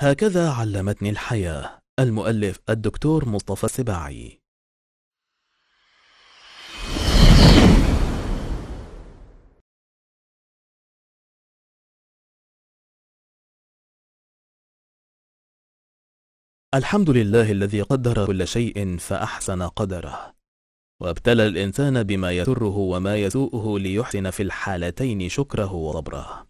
هكذا علمتني الحياة المؤلف الدكتور مصطفى السباعي الحمد لله الذي قدر كل شيء فأحسن قدره وابتلى الإنسان بما يسره وما يسوءه ليحسن في الحالتين شكره وصبره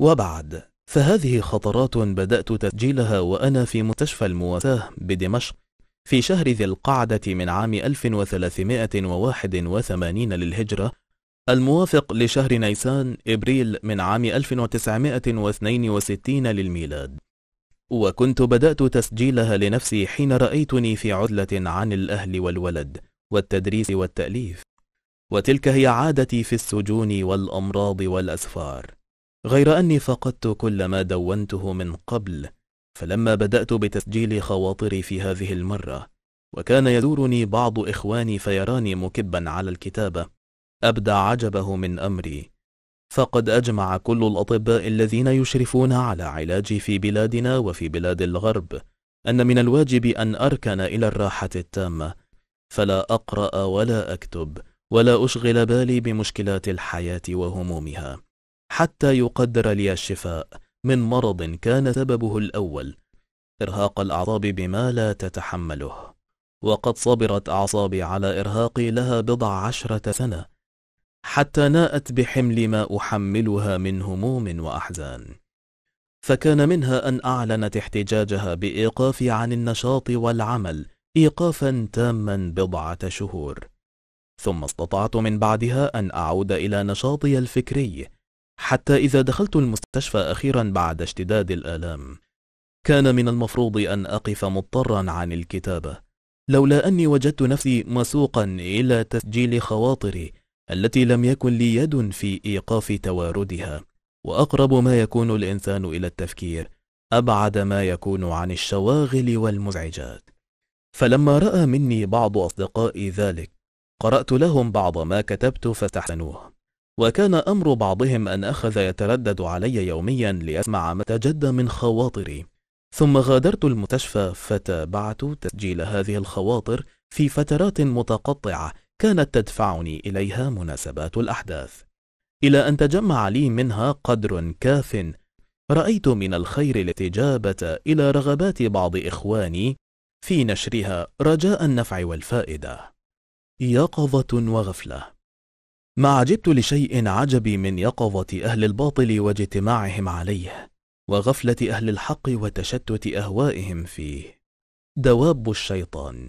وبعد فهذه خطرات بدأت تسجيلها وأنا في مستشفى المواساة بدمشق في شهر ذي القعدة من عام 1381 للهجرة الموافق لشهر نيسان إبريل من عام 1962 للميلاد وكنت بدأت تسجيلها لنفسي حين رأيتني في عزلة عن الأهل والولد والتدريس والتأليف وتلك هي عادتي في السجون والأمراض والأسفار غير أني فقدت كل ما دونته من قبل فلما بدأت بتسجيل خواطري في هذه المرة وكان يدورني بعض إخواني فيراني مكبا على الكتابة أبدى عجبه من أمري فقد أجمع كل الأطباء الذين يشرفون على علاجي في بلادنا وفي بلاد الغرب أن من الواجب أن أركن إلى الراحة التامة فلا أقرأ ولا أكتب ولا أشغل بالي بمشكلات الحياة وهمومها حتى يقدر لي الشفاء من مرض كان سببه الأول إرهاق الأعصاب بما لا تتحمله وقد صبرت أعصابي على إرهاقي لها بضع عشرة سنة حتى ناءت بحمل ما أحملها من هموم وأحزان فكان منها أن أعلنت احتجاجها بإيقافي عن النشاط والعمل إيقافا تاما بضعة شهور ثم استطعت من بعدها أن أعود إلى نشاطي الفكري حتى إذا دخلت المستشفى أخيرا بعد اشتداد الآلام كان من المفروض أن أقف مضطرا عن الكتابة لولا أني وجدت نفسي مسوقا إلى تسجيل خواطري التي لم يكن لي يد في إيقاف تواردها وأقرب ما يكون الإنسان إلى التفكير أبعد ما يكون عن الشواغل والمزعجات فلما رأى مني بعض أصدقائي ذلك قرأت لهم بعض ما كتبت فتحسنوه وكان أمر بعضهم أن أخذ يتردد علي يوميا لأسمع ما تجد من خواطري ثم غادرت المستشفى فتابعت تسجيل هذه الخواطر في فترات متقطعة كانت تدفعني إليها مناسبات الأحداث إلى أن تجمع لي منها قدر كاف رأيت من الخير الاستجابة إلى رغبات بعض إخواني في نشرها رجاء النفع والفائدة يقظة وغفلة ما عجبت لشيء عجبي من يقظة أهل الباطل واجتماعهم عليه وغفلة أهل الحق وتشتت أهوائهم فيه دواب الشيطان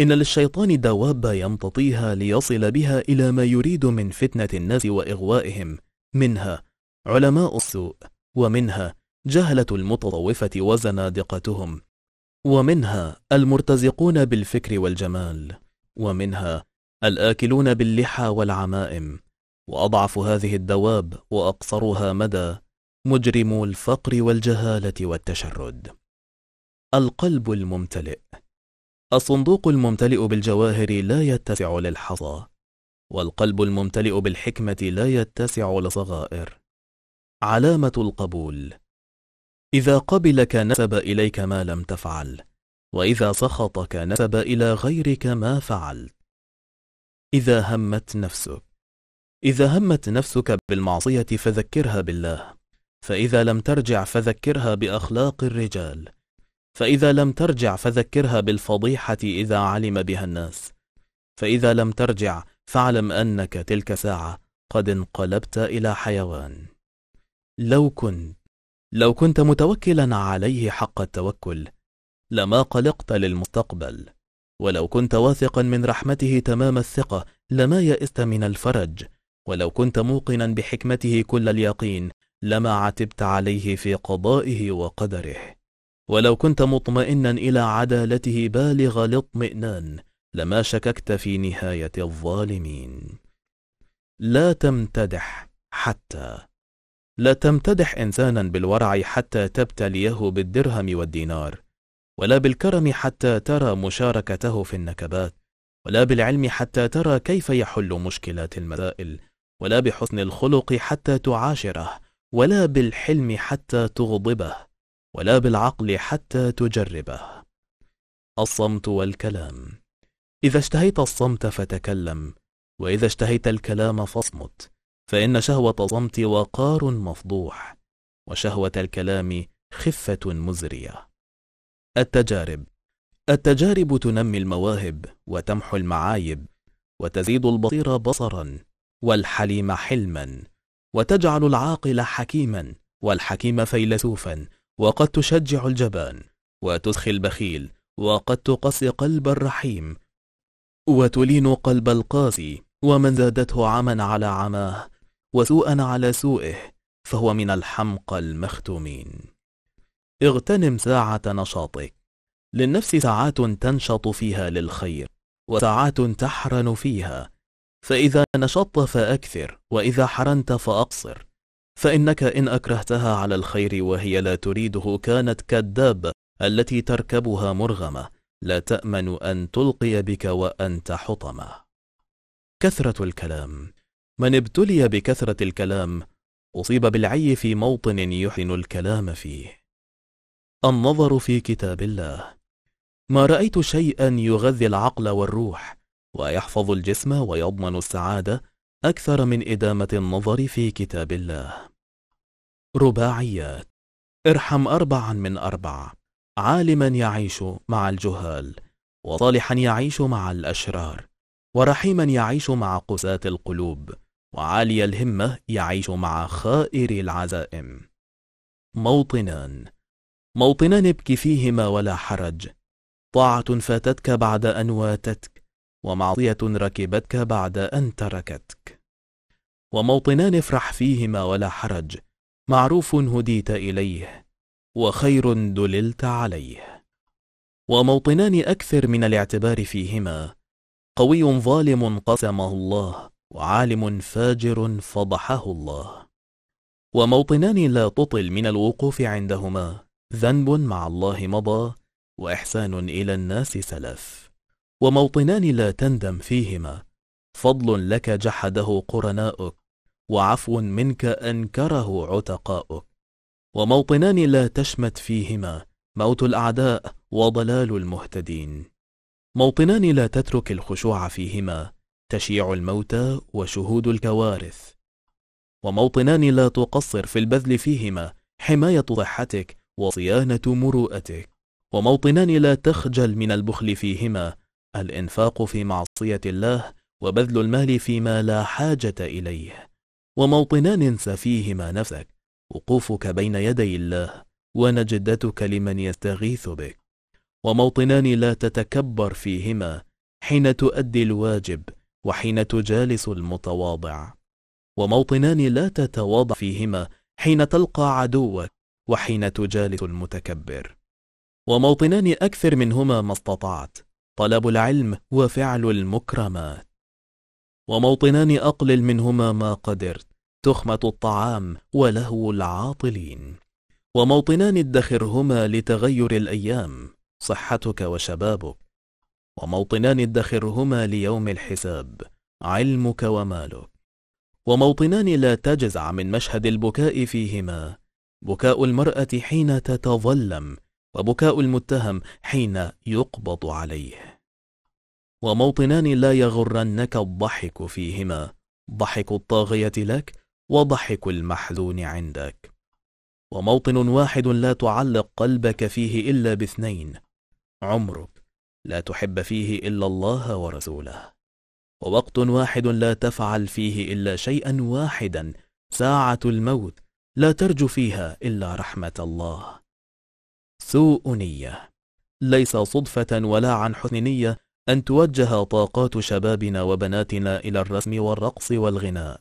إن للشيطان دواب يمتطيها ليصل بها إلى ما يريد من فتنة الناس وإغوائهم منها علماء السوء ومنها جهلة المتطوفة وزنادقتهم ومنها المرتزقون بالفكر والجمال ومنها الآكلون باللحى والعمائم وأضعف هذه الدواب وأقصرها مدى مجرمو الفقر والجهالة والتشرد القلب الممتلئ الصندوق الممتلئ بالجواهر لا يتسع للحظى والقلب الممتلئ بالحكمة لا يتسع لصغائر علامة القبول إذا قبلك نسب إليك ما لم تفعل وإذا سخطك نسب إلى غيرك ما فعلت إذا همت نفسك إذا همت نفسك بالمعصية فذكرها بالله فإذا لم ترجع فذكرها بأخلاق الرجال فإذا لم ترجع فذكرها بالفضيحة إذا علم بها الناس فإذا لم ترجع فاعلم أنك تلك ساعة قد انقلبت إلى حيوان لو كنت لو كنت متوكلا عليه حق التوكل لما قلقت للمستقبل ولو كنت واثقا من رحمته تمام الثقة لما يئست من الفرج ولو كنت موقنا بحكمته كل اليقين لما عتبت عليه في قضائه وقدره ولو كنت مطمئنا إلى عدالته بالغ الاطمئنان لما شككت في نهاية الظالمين لا تمتدح حتى لا تمتدح إنسانا بالورع حتى تبتليه بالدرهم والدينار ولا بالكرم حتى ترى مشاركته في النكبات ولا بالعلم حتى ترى كيف يحل مشكلات المسائل ولا بحسن الخلق حتى تعاشره ولا بالحلم حتى تغضبه ولا بالعقل حتى تجربه الصمت والكلام إذا اشتهيت الصمت فتكلم وإذا اشتهيت الكلام فاصمت فإن شهوة الصمت وقار مفضوح وشهوة الكلام خفة مزرية التجارب التجارب تنمي المواهب وتمحو المعايب وتزيد البصير بصرا والحليم حلما وتجعل العاقل حكيما والحكيم فيلسوفا وقد تشجع الجبان وتسخي البخيل وقد تقسي قلب الرحيم وتلين قلب القاسي ومن زادته عما على عماه وسوءا على سوئه فهو من الحمقى المختومين اغتنم ساعة نشاطك للنفس ساعات تنشط فيها للخير وساعات تحرن فيها فإذا نشطت فأكثر وإذا حرنت فأقصر فإنك إن أكرهتها على الخير وهي لا تريده كانت كالدابة التي تركبها مرغمة لا تأمن أن تلقي بك وأنت حطمة كثرة الكلام من ابتلي بكثرة الكلام أصيب بالعي في موطن يحن الكلام فيه النظر في كتاب الله ما رأيت شيئا يغذي العقل والروح ويحفظ الجسم ويضمن السعادة أكثر من إدامة النظر في كتاب الله رباعيات ارحم أربعا من أربع عالما يعيش مع الجهال وصالحا يعيش مع الأشرار ورحيما يعيش مع قساة القلوب وعالي الهمة يعيش مع خائر العزائم موطنان موطنان ابك فيهما ولا حرج طاعة فاتتك بعد أن واتتك ومعطية ركبتك بعد أن تركتك وموطنان افرح فيهما ولا حرج معروف هديت إليه وخير دللت عليه وموطنان أكثر من الاعتبار فيهما قوي ظالم قسمه الله وعالم فاجر فضحه الله وموطنان لا تطل من الوقوف عندهما ذنب مع الله مضى وإحسان إلى الناس سلف وموطنان لا تندم فيهما فضل لك جحده قرناؤك وعفو منك أنكره عتقاؤك وموطنان لا تشمت فيهما موت الأعداء وضلال المهتدين موطنان لا تترك الخشوع فيهما تشيع الموتى وشهود الكوارث وموطنان لا تقصر في البذل فيهما حماية صحتك وصيانة مروءتك وموطنان لا تخجل من البخل فيهما الإنفاق في معصية الله وبذل المال فيما لا حاجة إليه وموطنان سفيهما نفسك وقوفك بين يدي الله ونجدتك لمن يستغيث بك وموطنان لا تتكبر فيهما حين تؤدي الواجب وحين تجالس المتواضع وموطنان لا تتواضع فيهما حين تلقى عدوك وحين تجالس المتكبر وموطنان أكثر منهما ما استطعت طلب العلم وفعل المكرمات وموطنان أقلل منهما ما قدرت تخمة الطعام ولهو العاطلين وموطنان ادخرهما لتغير الأيام صحتك وشبابك وموطنان ادخرهما ليوم الحساب علمك ومالك وموطنان لا تجزع من مشهد البكاء فيهما بكاء المرأة حين تتظلم وبكاء المتهم حين يقبض عليه وموطنان لا يغرنك الضحك فيهما ضحك الطاغية لك وضحك المحزون عندك وموطن واحد لا تعلق قلبك فيه إلا باثنين عمرك لا تحب فيه إلا الله ورسوله ووقت واحد لا تفعل فيه إلا شيئا واحدا ساعة الموت لا ترجو فيها إلا رحمة الله سوء نية ليس صدفة ولا عن حسن نية أن توجه طاقات شبابنا وبناتنا إلى الرسم والرقص والغناء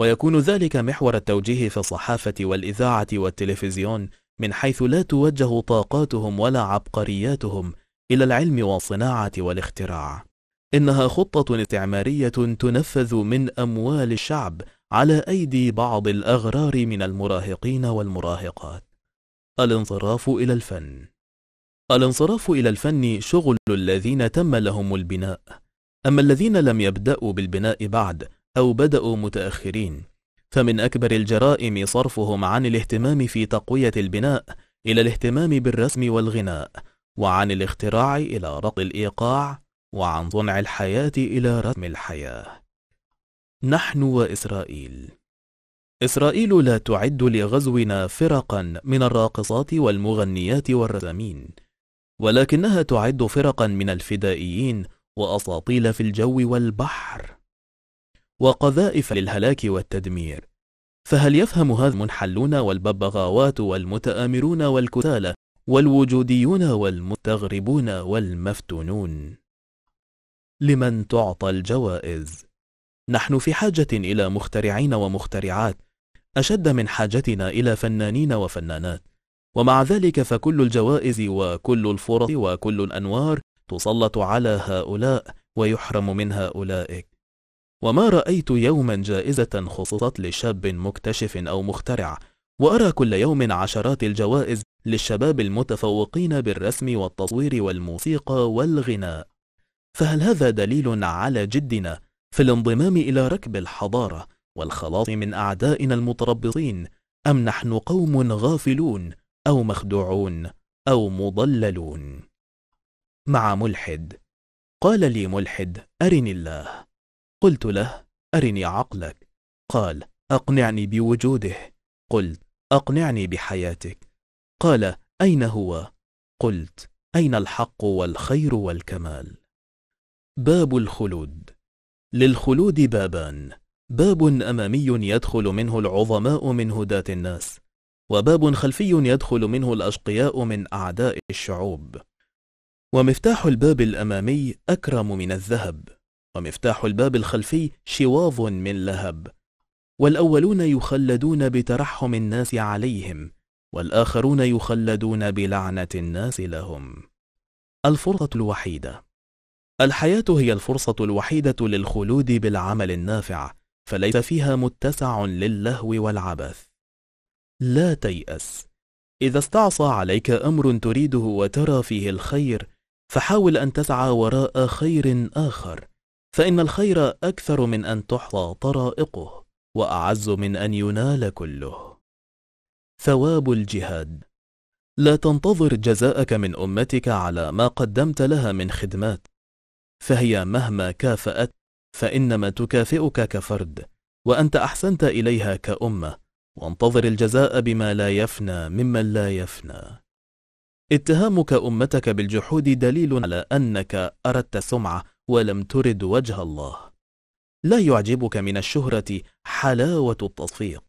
ويكون ذلك محور التوجيه في الصحافة والإذاعة والتلفزيون من حيث لا توجه طاقاتهم ولا عبقرياتهم إلى العلم والصناعة والاختراع إنها خطة استعمارية تنفذ من أموال الشعب على أيدي بعض الأغرار من المراهقين والمراهقات الانصراف إلى الفن الانصراف إلى الفن شغل الذين تم لهم البناء أما الذين لم يبدأوا بالبناء بعد أو بدأوا متأخرين فمن أكبر الجرائم صرفهم عن الاهتمام في تقوية البناء إلى الاهتمام بالرسم والغناء وعن الاختراع إلى رق الإيقاع وعن صنع الحياة إلى رسم الحياة نحن وإسرائيل إسرائيل لا تعد لغزونا فرقا من الراقصات والمغنيات والرسامين ولكنها تعد فرقا من الفدائيين وأساطيل في الجو والبحر وقذائف للهلاك والتدمير فهل يفهم هذا المنحلون والببغاوات والمتآمرون والكتالة والوجوديون والمستغربون والمفتونون لمن تعطى الجوائز نحن في حاجة إلى مخترعين ومخترعات أشد من حاجتنا إلى فنانين وفنانات ومع ذلك فكل الجوائز وكل الفرص وكل الأنوار تسلط على هؤلاء ويحرم من هؤلاء وما رأيت يوما جائزة خصصت لشاب مكتشف أو مخترع وأرى كل يوم عشرات الجوائز للشباب المتفوقين بالرسم والتصوير والموسيقى والغناء فهل هذا دليل على جدنا في الانضمام إلى ركب الحضارة والخلاص من أعدائنا المتربصين أم نحن قوم غافلون أو مخدوعون أو مضللون مع ملحد قال لي ملحد أرني الله قلت له أرني عقلك قال أقنعني بوجوده قلت أقنعني بحياتك قال أين هو؟ قلت أين الحق والخير والكمال؟ باب الخلود للخلود بابان باب أمامي يدخل منه العظماء من هداة الناس وباب خلفي يدخل منه الأشقياء من أعداء الشعوب ومفتاح الباب الأمامي أكرم من الذهب ومفتاح الباب الخلفي شواظ من لهب والأولون يخلدون بترحم الناس عليهم والآخرون يخلدون بلعنة الناس لهم الفرصة الوحيدة الحياة هي الفرصة الوحيدة للخلود بالعمل النافع فليس فيها متسع للهو والعبث لا تيأس إذا استعصى عليك أمر تريده وترى فيه الخير فحاول أن تسعى وراء خير آخر فإن الخير أكثر من أن تحظى طرائقه وأعز من أن ينال كله ثواب الجهاد لا تنتظر جزاءك من أمتك على ما قدمت لها من خدمات فهي مهما كافأت فإنما تكافئك كفرد وأنت أحسنت إليها كأمة وانتظر الجزاء بما لا يفنى ممن لا يفنى اتهامك أمتك بالجحود دليل على أنك أردت سمعة ولم ترد وجه الله لا يعجبك من الشهرة حلاوة التصفيق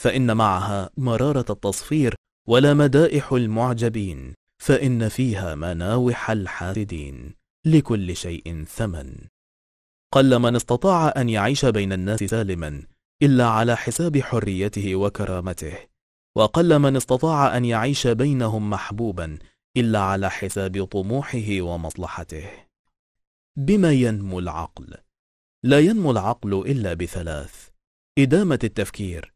فإن معها مرارة التصفير ولا مدائح المعجبين فإن فيها مناوح الحاسدين لكل شيء ثمن قل من استطاع أن يعيش بين الناس سالما إلا على حساب حريته وكرامته وقل من استطاع أن يعيش بينهم محبوبا إلا على حساب طموحه ومصلحته بما ينمو العقل؟ لا ينمو العقل إلا بثلاث إدامة التفكير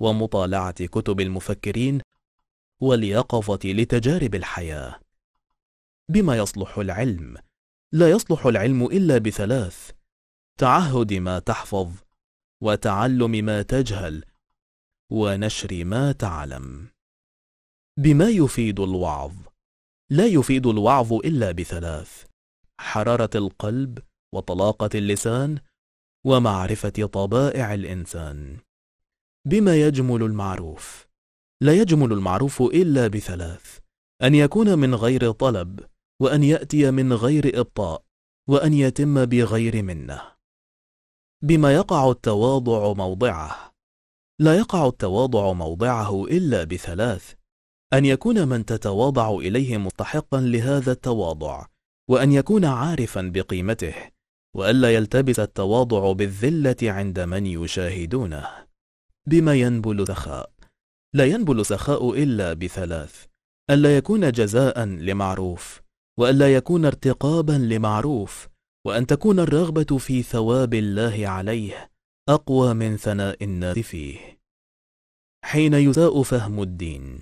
ومطالعة كتب المفكرين واليقظة لتجارب الحياة بما يصلح العلم لا يصلح العلم إلا بثلاث تعهد ما تحفظ وتعلم ما تجهل ونشر ما تعلم بما يفيد الوعظ لا يفيد الوعظ إلا بثلاث حرارة القلب وطلاقة اللسان ومعرفة طبائع الإنسان بما يجمل المعروف لا يجمل المعروف إلا بثلاث أن يكون من غير طلب وأن يأتي من غير إبطاء وأن يتم بغير منه بما يقع التواضع موضعه لا يقع التواضع موضعه إلا بثلاث أن يكون من تتواضع إليه مستحقا لهذا التواضع وأن يكون عارفا بقيمته وألا يلتبس التواضع بالذلة عند من يشاهدونه بما ينبل سخاء لا ينبل سخاء إلا بثلاث ألا يكون جزاء لمعروف وألا يكون ارتقابا لمعروف وأن تكون الرغبة في ثواب الله عليه أقوى من ثناء الناس فيه حين يساء فهم الدين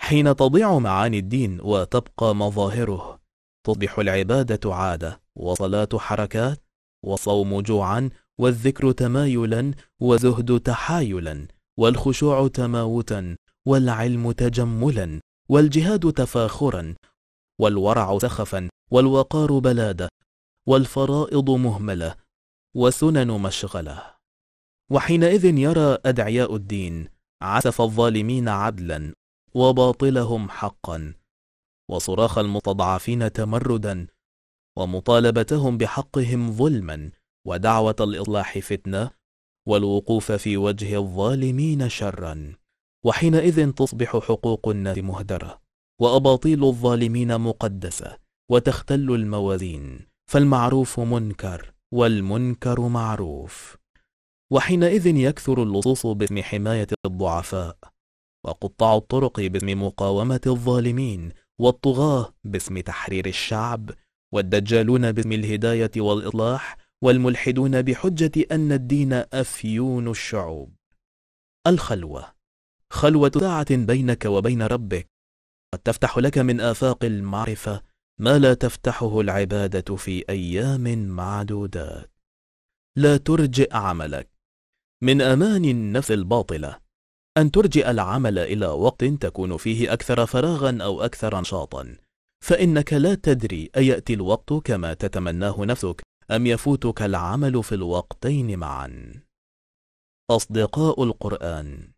حين تضيع معاني الدين وتبقى مظاهره تصبح العبادة عادة وصلاة حركات وصوم جوعا والذكر تمايلا وزهد تحايلا والخشوع تماوتا والعلم تجملا والجهاد تفاخرا والورع سخفا والوقار بلادة والفرائض مهملة وسنن مشغلة وحينئذ يرى أدعياء الدين عسف الظالمين عدلا وباطلهم حقا وصراخ المتضعفين تمردا ومطالبتهم بحقهم ظلما ودعوة الإصلاح فتنة والوقوف في وجه الظالمين شرا وحينئذ تصبح حقوق الناس مهدره وأباطيل الظالمين مقدسة وتختل الموازين فالمعروف منكر والمنكر معروف وحينئذ يكثر اللصوص باسم حماية الضعفاء وقطاع الطرق باسم مقاومة الظالمين والطغاة باسم تحرير الشعب والدجالون باسم الهداية والإصلاح والملحدون بحجة أن الدين أفيون الشعوب الخلوة خلوة ساعة بينك وبين ربك قد تفتح لك من آفاق المعرفة ما لا تفتحه العبادة في أيام معدودات لا ترجئ عملك من أمان النفس الباطلة أن ترجئ العمل إلى وقت تكون فيه أكثر فراغا أو أكثر نشاطا فإنك لا تدري أيأتي الوقت كما تتمناه نفسك أم يفوتك العمل في الوقتين معا أصدقاء القرآن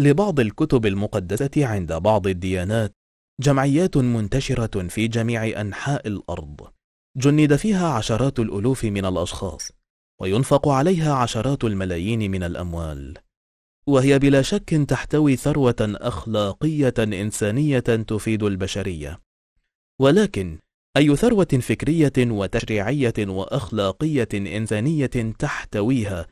لبعض الكتب المقدسة عند بعض الديانات جمعيات منتشرة في جميع أنحاء الأرض جند فيها عشرات الألوف من الأشخاص وينفق عليها عشرات الملايين من الأموال وهي بلا شك تحتوي ثروة أخلاقية إنسانية تفيد البشرية ولكن أي ثروة فكرية وتشريعية وأخلاقية إنسانية تحتويها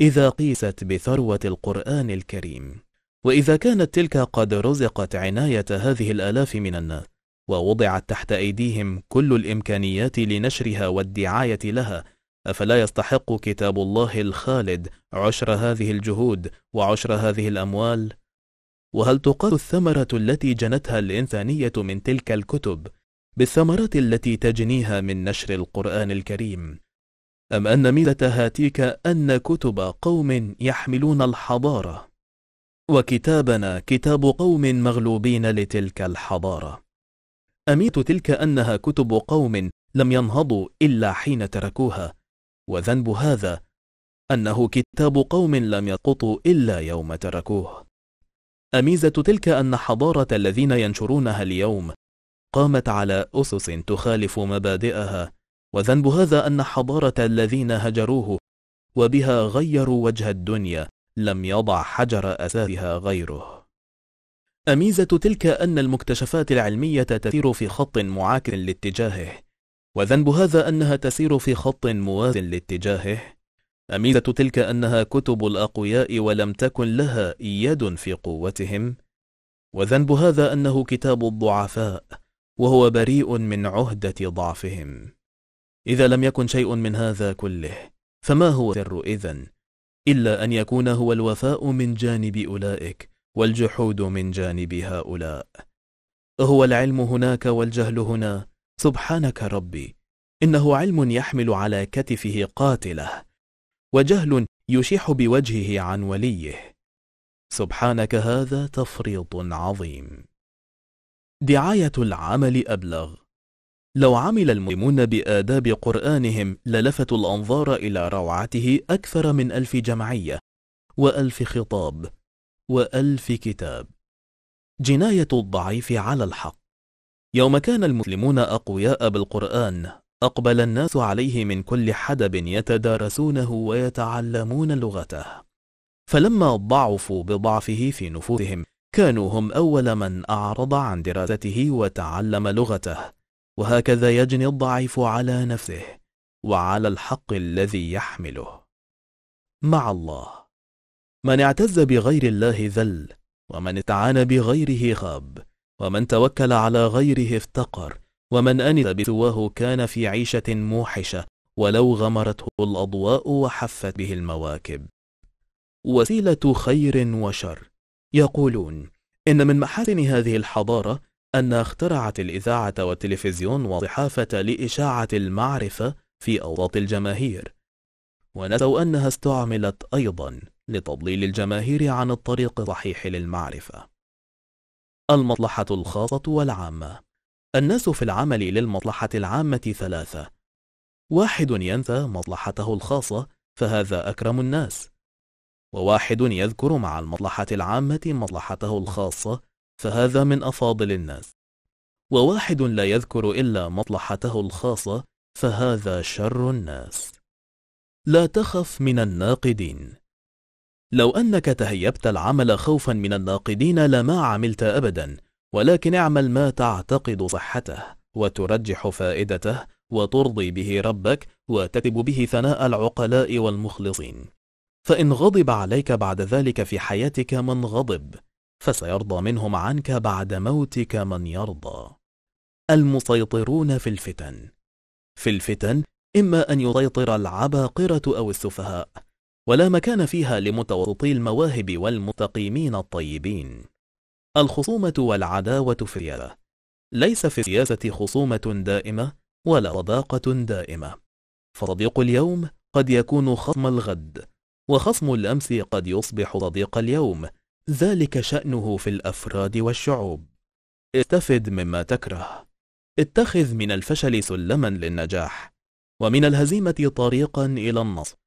إذا قيست بثروة القرآن الكريم وإذا كانت تلك قد رزقت عناية هذه الآلاف من الناس ووضعت تحت أيديهم كل الإمكانيات لنشرها والدعاية لها أفلا يستحق كتاب الله الخالد عشر هذه الجهود وعشر هذه الأموال؟ وهل تقال الثمرة التي جنتها الإنسانية من تلك الكتب بالثمرات التي تجنيها من نشر القرآن الكريم أم أن ميزة هاتيك أن كتب قوم يحملون الحضارة وكتابنا كتاب قوم مغلوبين لتلك الحضارة أميت تلك أنها كتب قوم لم ينهضوا إلا حين تركوها وذنب هذا أنه كتاب قوم لم يقطوا إلا يوم تركوه أميزة تلك أن حضارة الذين ينشرونها اليوم قامت على أسس تخالف مبادئها وذنب هذا أن حضارة الذين هجروه وبها غيروا وجه الدنيا لم يضع حجر أساسها غيره أميزة تلك أن المكتشفات العلمية تسير في خط معاكس لاتجاهه وذنب هذا أنها تسير في خط موازٍ لاتجاهه أميزة تلك أنها كتب الأقوياء ولم تكن لها يد في قوتهم وذنب هذا أنه كتاب الضعفاء وهو بريء من عهدة ضعفهم إذا لم يكن شيء من هذا كله فما هو سر إذن إلا أن يكون هو الوفاء من جانب أولئك والجحود من جانب هؤلاء هو العلم هناك والجهل هنا سبحانك ربي إنه علم يحمل على كتفه قاتله وجهل يشيح بوجهه عن وليه سبحانك هذا تفريط عظيم دعاية العمل أبلغ لو عمل المؤمنون بآداب قرآنهم للفتوا الأنظار إلى روعته أكثر من ألف جمعية وألف خطاب وألف كتاب جناية الضعيف على الحق يوم كان المسلمون أقوياء بالقرآن أقبل الناس عليه من كل حدب يتدارسونه ويتعلمون لغته فلما ضعفوا بضعفه في نفوذهم كانوا هم أول من أعرض عن دراسته وتعلم لغته وهكذا يجني الضعيف على نفسه وعلى الحق الذي يحمله مع الله من اعتز بغير الله ذل ومن استعان بغيره خاب ومن توكل على غيره افتقر ومن أنت بسواه كان في عيشة موحشة ولو غمرته الأضواء وحفت به المواكب وسيلة خير وشر يقولون إن من محاسن هذه الحضارة أن اخترعت الإذاعة والتلفزيون والصحافة لإشاعة المعرفة في أوساط الجماهير ونسوا أنها استعملت أيضا لتضليل الجماهير عن الطريق الصحيح للمعرفة المصلحة الخاصة والعامة الناس في العمل للمصلحة العامة ثلاثة واحد ينسى مصلحته الخاصة فهذا أكرم الناس وواحد يذكر مع المصلحة العامة مصلحته الخاصة فهذا من أفاضل الناس وواحد لا يذكر إلا مصلحته الخاصة فهذا شر الناس لا تخف من الناقدين لو أنك تهيبت العمل خوفا من الناقدين لما عملت أبدا ولكن اعمل ما تعتقد صحته وترجح فائدته وترضي به ربك وتكتب به ثناء العقلاء والمخلصين فإن غضب عليك بعد ذلك في حياتك من غضب فسيرضى منهم عنك بعد موتك من يرضى المسيطرون في الفتن في الفتن إما أن يسيطر العباقرة أو السفهاء ولا مكان فيها لمتوسطي المواهب والمتقيمين الطيبين الخصومة والعداوة في السياسة ليس في السياسة خصومة دائمة ولا صداقة دائمة فصديق اليوم قد يكون خصم الغد وخصم الأمس قد يصبح صديق اليوم ذلك شأنه في الأفراد والشعوب استفد مما تكره اتخذ من الفشل سلما للنجاح ومن الهزيمة طريقا إلى النصر